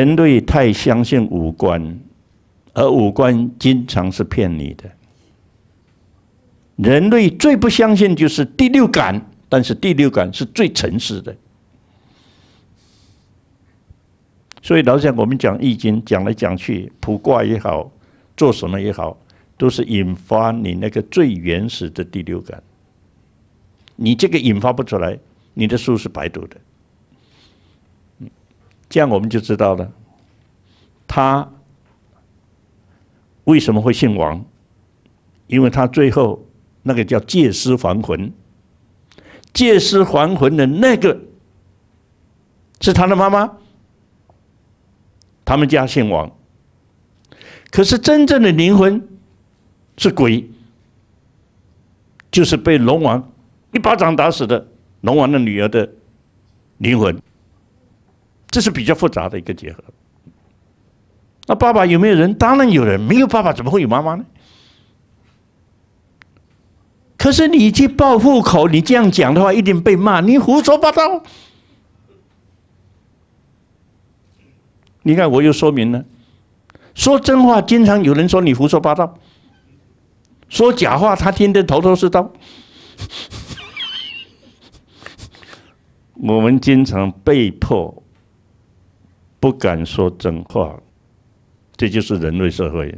人类太相信五官，而五官经常是骗你的。人类最不相信就是第六感，但是第六感是最诚实的。所以老讲我们讲易经，讲来讲去，卜卦也好，做什么也好，都是引发你那个最原始的第六感。你这个引发不出来，你的书是白读的。这样我们就知道了，他为什么会姓王？因为他最后那个叫借尸还魂，借尸还魂的那个是他的妈妈，他们家姓王。可是真正的灵魂是鬼，就是被龙王一巴掌打死的龙王的女儿的灵魂。这是比较复杂的一个结合。那爸爸有没有人？当然有人，没有爸爸怎么会有妈妈呢？可是你去报户口，你这样讲的话一定被骂，你胡说八道。你看我又说明了，说真话，经常有人说你胡说八道；说假话，他听得头头是道。我们经常被迫。不敢说真话，这就是人类社会。